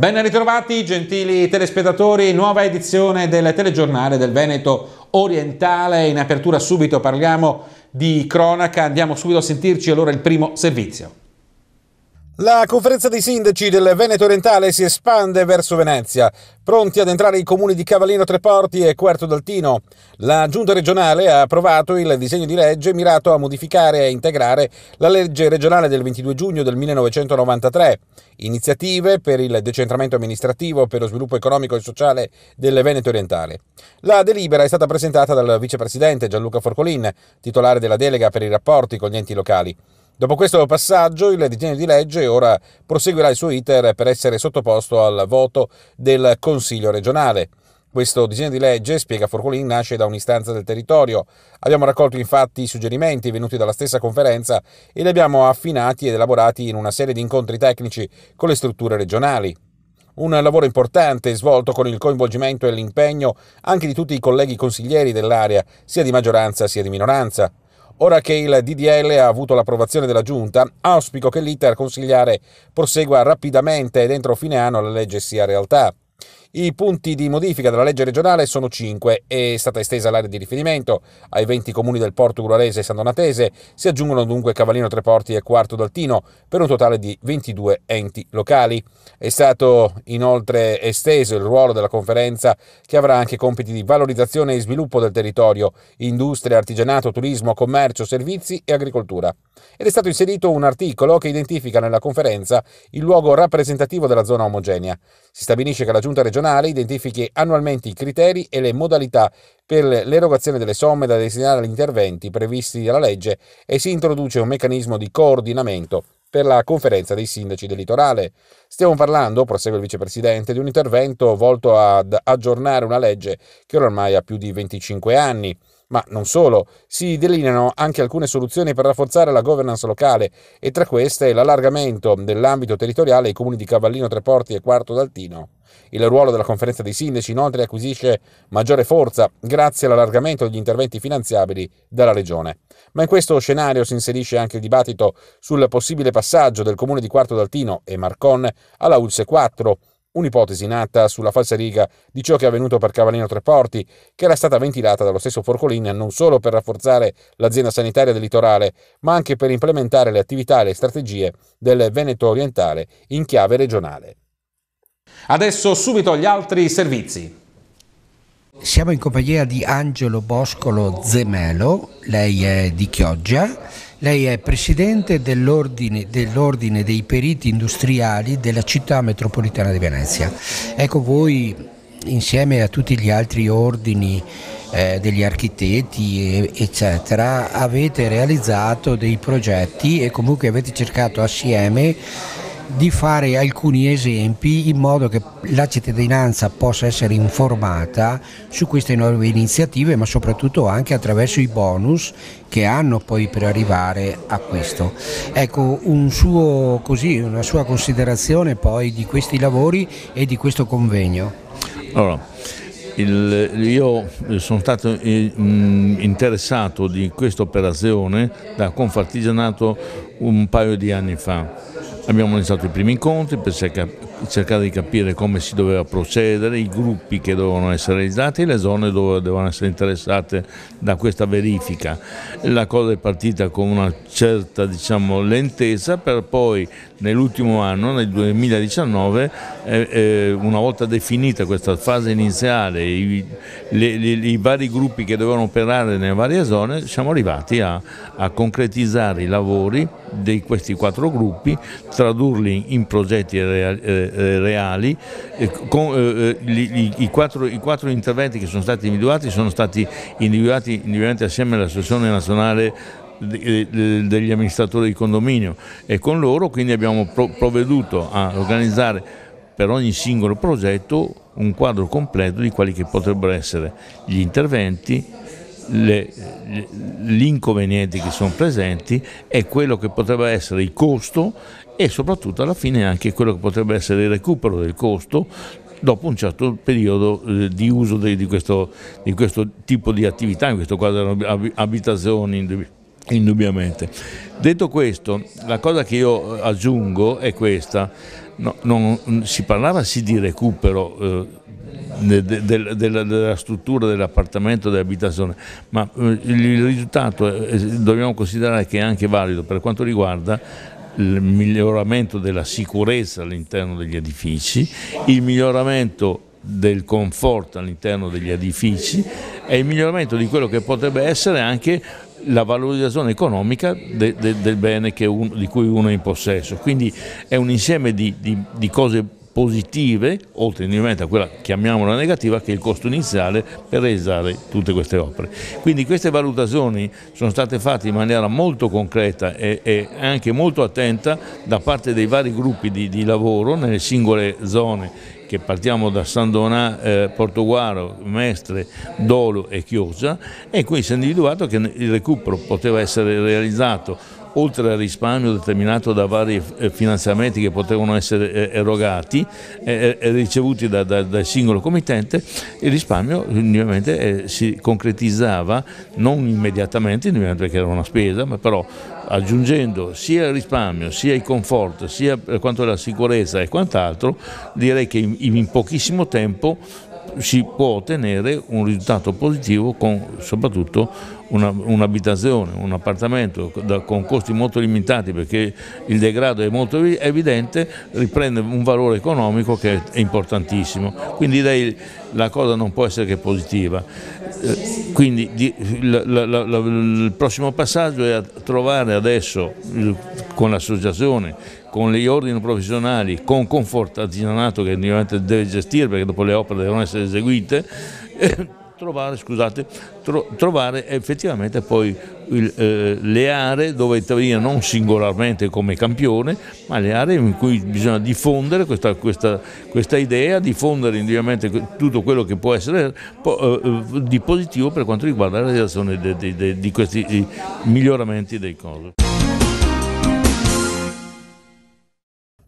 Ben ritrovati gentili telespettatori, nuova edizione del telegiornale del Veneto Orientale. In apertura subito parliamo di cronaca, andiamo subito a sentirci allora il primo servizio. La conferenza dei sindaci del Veneto orientale si espande verso Venezia, pronti ad entrare i comuni di Cavallino Treporti e Quarto d'Altino. La giunta regionale ha approvato il disegno di legge mirato a modificare e integrare la legge regionale del 22 giugno del 1993. Iniziative per il decentramento amministrativo per lo sviluppo economico e sociale del Veneto orientale. La delibera è stata presentata dal vicepresidente Gianluca Forcolin, titolare della delega per i rapporti con gli enti locali. Dopo questo passaggio il disegno di legge ora proseguirà il suo iter per essere sottoposto al voto del Consiglio regionale. Questo disegno di legge, spiega Forcolin, nasce da un'istanza del territorio. Abbiamo raccolto infatti i suggerimenti venuti dalla stessa conferenza e li abbiamo affinati ed elaborati in una serie di incontri tecnici con le strutture regionali. Un lavoro importante svolto con il coinvolgimento e l'impegno anche di tutti i colleghi consiglieri dell'area, sia di maggioranza sia di minoranza. Ora che il DDL ha avuto l'approvazione della Giunta, auspico che l'iter consigliare prosegua rapidamente e entro fine anno la legge sia realtà. I punti di modifica della legge regionale sono 5. È stata estesa l'area di riferimento ai 20 comuni del Porto Guralese e San Donatese, si aggiungono dunque Cavallino Treporti e Quarto d'Altino per un totale di 22 enti locali. È stato inoltre esteso il ruolo della conferenza che avrà anche compiti di valorizzazione e sviluppo del territorio, industria, artigianato, turismo, commercio, servizi e agricoltura. Ed è stato inserito un articolo che identifica nella conferenza il luogo rappresentativo della zona omogenea. Si stabilisce che la Giunta regionale nazionale identifichi annualmente i criteri e le modalità per l'erogazione delle somme da destinare agli interventi previsti dalla legge e si introduce un meccanismo di coordinamento per la conferenza dei sindaci del litorale. Stiamo parlando, prosegue il vicepresidente, di un intervento volto ad aggiornare una legge che ormai ha più di 25 anni. Ma non solo, si delineano anche alcune soluzioni per rafforzare la governance locale e tra queste l'allargamento dell'ambito territoriale ai comuni di Cavallino Treporti e Quarto d'Altino. Il ruolo della conferenza dei sindaci inoltre acquisisce maggiore forza grazie all'allargamento degli interventi finanziabili dalla Regione. Ma in questo scenario si inserisce anche il dibattito sul possibile passaggio del comune di Quarto d'Altino e Marcon alla ULSE 4, Un'ipotesi nata sulla falsa riga di ciò che è avvenuto per Cavallino Treporti, che era stata ventilata dallo stesso Forcolina non solo per rafforzare l'azienda sanitaria del litorale, ma anche per implementare le attività e le strategie del Veneto orientale in chiave regionale. Adesso subito gli altri servizi. Siamo in compagnia di Angelo Boscolo Zemelo, lei è di Chioggia lei è presidente dell'ordine, dell'ordine, dei periti industriali della città metropolitana di Venezia. Ecco voi, insieme a tutti gli altri ordini eh, degli architetti, eccetera, avete realizzato dei progetti e comunque avete cercato assieme di fare alcuni esempi in modo che la cittadinanza possa essere informata su queste nuove iniziative ma soprattutto anche attraverso i bonus che hanno poi per arrivare a questo. Ecco un suo, così, una sua considerazione poi di questi lavori e di questo convegno. Allora, il, io sono stato eh, interessato di questa operazione da Confartigianato un paio di anni fa Abbiamo iniziato i primi incontri per cercare di capire come si doveva procedere, i gruppi che dovevano essere realizzati e le zone dove dovevano essere interessate da questa verifica. La cosa è partita con una certa diciamo, lentezza per poi nell'ultimo anno, nel 2019, eh, eh, una volta definita questa fase iniziale, i, le, le, i, vari gruppi che dovevano operare nelle varie zone, siamo arrivati a, a concretizzare i lavori di questi quattro gruppi, tradurli in progetti reali, eh, eh, reali. Eh, gli, eh, eh, i, quattro, i, quattro, interventi che sono stati individuati sono stati individuati, individuati assieme all'Associazione Nazionale eh, degli amministratori di condominio e con loro quindi abbiamo provveduto a organizzare per ogni singolo progetto un quadro completo di quelli che potrebbero essere gli interventi, le, gli inconvenienti che sono presenti e quello che potrebbe essere il costo e soprattutto alla fine anche quello che potrebbe essere il recupero del costo dopo un certo periodo eh, di uso di, questo, di questo tipo di attività, in questo quadro di abitazioni indubbiamente. Detto questo, la cosa che io eh, aggiungo è questa, no, non, si parlava sì di recupero eh, de, de, della struttura dell'appartamento, dell'abitazione, ma eh, il risultato eh, dobbiamo considerare che è anche valido per quanto riguarda il miglioramento della sicurezza all'interno degli edifici, il miglioramento del conforto all'interno degli edifici e il miglioramento di quello che potrebbe essere anche la valorizzazione economica de, de, del bene uno, di cui uno è in possesso. Quindi è un insieme di, di, di cose positive, oltre a quella chiamiamola negativa, che è il costo iniziale per realizzare tutte queste opere. Quindi queste valutazioni sono state fatte in maniera molto concreta e, e anche molto attenta da parte dei vari gruppi di, di lavoro nelle singole zone che partiamo da San Donà, eh, Portoguaro, Mestre, Dolo e Chiosa e qui si è individuato che il recupero poteva essere realizzato oltre al risparmio determinato da vari eh, finanziamenti che potevano essere eh, erogati e eh, ricevuti da, da, dal singolo committente, il risparmio ovviamente si concretizzava non immediatamente, perché era una spesa, ma però aggiungendo sia il risparmio, sia il comfort, sia per quanto la sicurezza e quant'altro, direi che in, in pochissimo tempo si può ottenere un risultato positivo con soprattutto un'abitazione, un appartamento da, con costi molto limitati perché il degrado è molto evidente, riprende un valore economico che è importantissimo. Quindi direi la cosa non può essere che positiva. Eh, quindi di, la, la, la, il prossimo passaggio è trovare adesso con l'associazione con gli ordini professionali, con Confort Azionato che deve gestire perché dopo le opere devono essere eseguite, eh, trovare, scusate, tro, trovare effettivamente poi il, eh, le aree dove intervenire non singolarmente come campione, ma le aree in cui bisogna diffondere questa, questa, questa idea, diffondere indubbiamente tutto quello che può essere po, eh, eh, di positivo per quanto riguarda la realizzazione di, di, di, di questi eh, miglioramenti dei cose.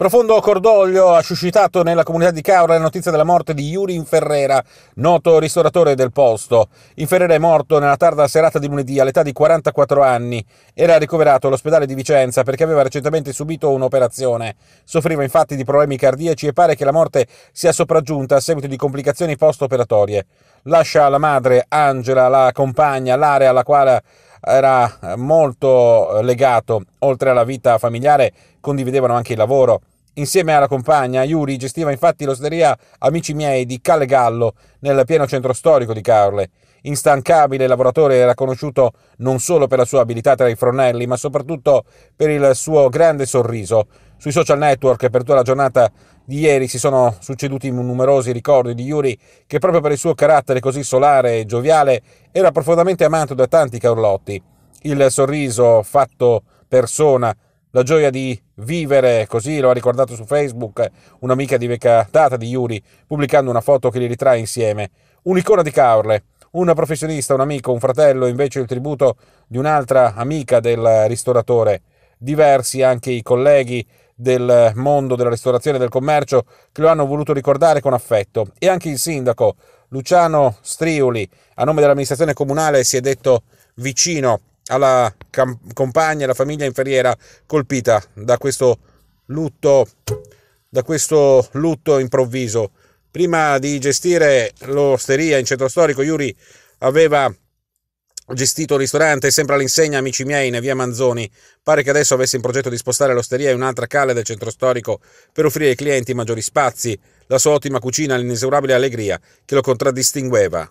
Profondo cordoglio ha suscitato nella comunità di Caura la notizia della morte di Yuri Inferrera, noto ristoratore del posto. Inferrera è morto nella tarda serata di lunedì all'età di 44 anni. Era ricoverato all'ospedale di Vicenza perché aveva recentemente subito un'operazione. Soffriva infatti di problemi cardiaci e pare che la morte sia sopraggiunta a seguito di complicazioni post-operatorie. Lascia la madre Angela, la compagna, l'area alla quale era molto legato, oltre alla vita familiare condividevano anche il lavoro. Insieme alla compagna, Yuri gestiva infatti l'osteria Amici miei di Calle Gallo, nel pieno centro storico di Carle. Instancabile lavoratore era conosciuto non solo per la sua abilità tra i fornelli, ma soprattutto per il suo grande sorriso. Sui social network per tutta la giornata di ieri si sono succeduti numerosi ricordi di Yuri che proprio per il suo carattere così solare e gioviale era profondamente amato da tanti carlotti. Il sorriso fatto persona la gioia di vivere, così lo ha ricordato su Facebook un'amica di vecchia data di Yuri, pubblicando una foto che li ritrae insieme. Un'icona di Caorle, una professionista, un amico, un fratello, invece il tributo di un'altra amica del ristoratore. Diversi anche i colleghi del mondo della ristorazione e del commercio che lo hanno voluto ricordare con affetto e anche il sindaco Luciano Striuli, a nome dell'amministrazione comunale, si è detto vicino alla camp- compagna, alla famiglia inferriera colpita da questo lutto, da questo lutto improvviso. Prima di gestire l'osteria in centro storico, Yuri aveva gestito un ristorante sempre all'insegna Amici miei in via Manzoni. Pare che adesso avesse in progetto di spostare l'osteria in un'altra calle del centro storico per offrire ai clienti maggiori spazi, la sua ottima cucina, l'inesorabile allegria che lo contraddistingueva.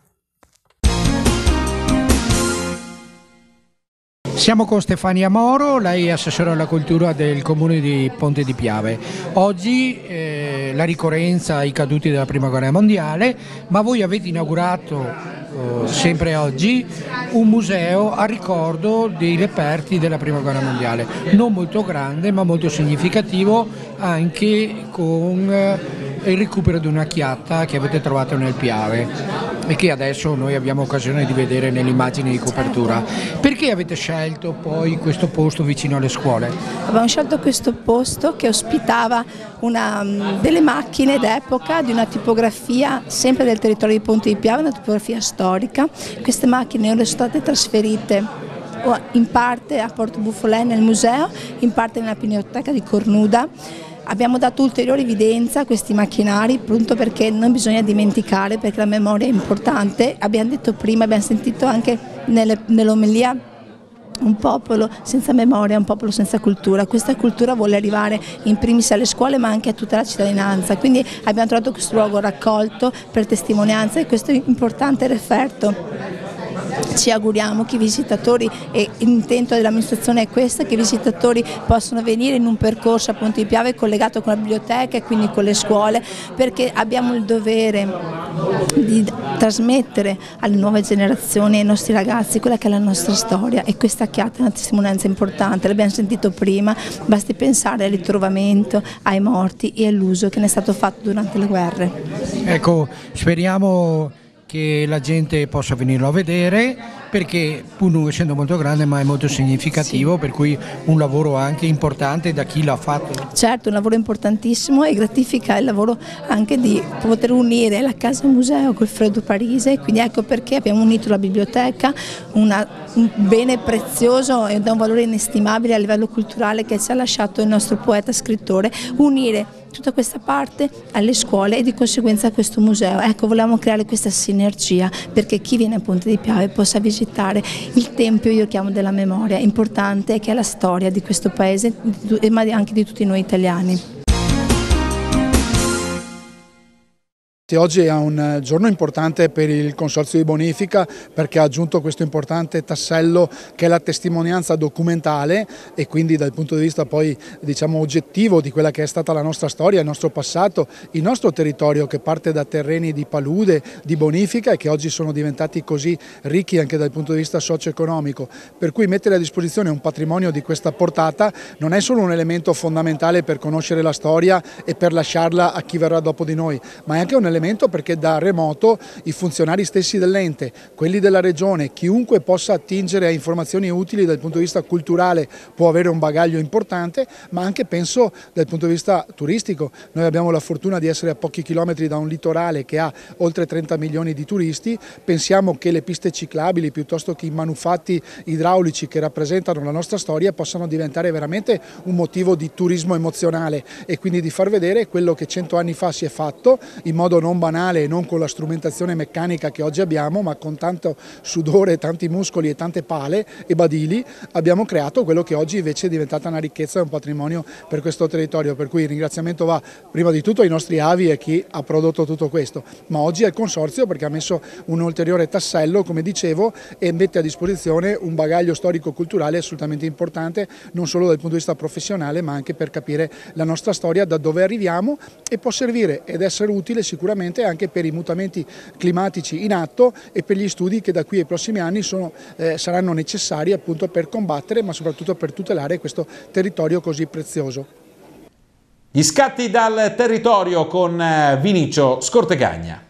Siamo con Stefania Moro, lei è assessore alla cultura del comune di Ponte di Piave. Oggi eh, la ricorrenza ai caduti della prima guerra mondiale, ma voi avete inaugurato eh, sempre oggi un museo a ricordo dei reperti della prima guerra mondiale, non molto grande ma molto significativo anche con eh, il recupero di una chiatta che avete trovato nel Piave e che adesso noi abbiamo occasione di vedere nell'immagine di copertura. Perché avete scelto poi questo posto vicino alle scuole? Abbiamo scelto questo posto che ospitava una, mm, delle macchine d'epoca di una tipografia sempre del territorio di Ponte di Piave, una tipografia storica. Queste macchine erano state trasferite in parte a Porto Buffolè nel museo, in parte nella pinoteca di Cornuda Abbiamo dato ulteriore evidenza a questi macchinari, appunto perché non bisogna dimenticare, perché la memoria è importante. Abbiamo detto prima, abbiamo sentito anche nell'omelia un popolo senza memoria, un popolo senza cultura. Questa cultura vuole arrivare in primis alle scuole ma anche a tutta la cittadinanza, quindi abbiamo trovato questo luogo raccolto per testimonianza e questo è importante referto. Ci auguriamo che i visitatori, e l'intento dell'amministrazione è questo, che i visitatori possano venire in un percorso appunto di Piave collegato con la biblioteca e quindi con le scuole, perché abbiamo il dovere di trasmettere alle nuove generazioni e ai nostri ragazzi quella che è la nostra storia e questa chiata è una testimonianza importante, l'abbiamo sentito prima, basti pensare al ritrovamento, ai morti e all'uso che ne è stato fatto durante le guerre. Ecco, speriamo che la gente possa venirlo a vedere perché pur non essendo molto grande ma è molto significativo sì. per cui un lavoro anche importante da chi l'ha fatto. Certo, un lavoro importantissimo e gratifica il lavoro anche di poter unire la Casa Museo col Freddo Parise, quindi ecco perché abbiamo unito la biblioteca, una, un bene prezioso e da un valore inestimabile a livello culturale che ci ha lasciato il nostro poeta scrittore, unire tutta questa parte alle scuole e di conseguenza a questo museo. Ecco, volevamo creare questa sinergia perché chi viene a Ponte di Piave possa visitare il tempio, io chiamo della memoria, importante che è la storia di questo paese ma anche di tutti noi italiani. Oggi è un eh, giorno importante per il Consorzio di Bonifica perché ha aggiunto questo importante tassello che è la testimonianza documentale e quindi dal punto di vista poi diciamo oggettivo di quella che è stata la nostra storia, il nostro passato, il nostro territorio che parte da terreni di palude, di bonifica e che oggi sono diventati così ricchi anche dal punto di vista socio-economico. Per cui mettere a disposizione un patrimonio di questa portata non è solo un elemento fondamentale per conoscere la storia e per lasciarla a chi verrà dopo di noi, ma è anche un elemento incremento perché da remoto i funzionari stessi dell'ente, quelli della regione, chiunque possa attingere a informazioni utili dal punto di vista culturale può avere un bagaglio importante, ma anche penso dal punto di vista turistico. Noi abbiamo la fortuna di essere a pochi chilometri da un litorale che ha oltre 30 milioni di turisti, pensiamo che le piste ciclabili piuttosto che i manufatti idraulici che rappresentano la nostra storia possano diventare veramente un motivo di turismo emozionale e quindi di far vedere quello che cento anni fa si è fatto in modo non non banale, non con la strumentazione meccanica che oggi abbiamo, ma con tanto sudore, tanti muscoli e tante pale e badili abbiamo creato quello che oggi invece è diventata una ricchezza e un patrimonio per questo territorio, per cui il ringraziamento va prima di tutto ai nostri avi e a chi ha prodotto tutto questo, ma oggi al Consorzio perché ha messo un ulteriore tassello, come dicevo, e mette a disposizione un bagaglio storico-culturale assolutamente importante, non solo dal punto di vista professionale, ma anche per capire la nostra storia, da dove arriviamo e può servire ed essere utile sicuramente sicuramente anche per i mutamenti climatici in atto e per gli studi che da qui ai prossimi anni sono, eh, saranno necessari appunto per combattere ma soprattutto per tutelare questo territorio così prezioso. Gli scatti dal territorio con eh, Vinicio Scortegagna.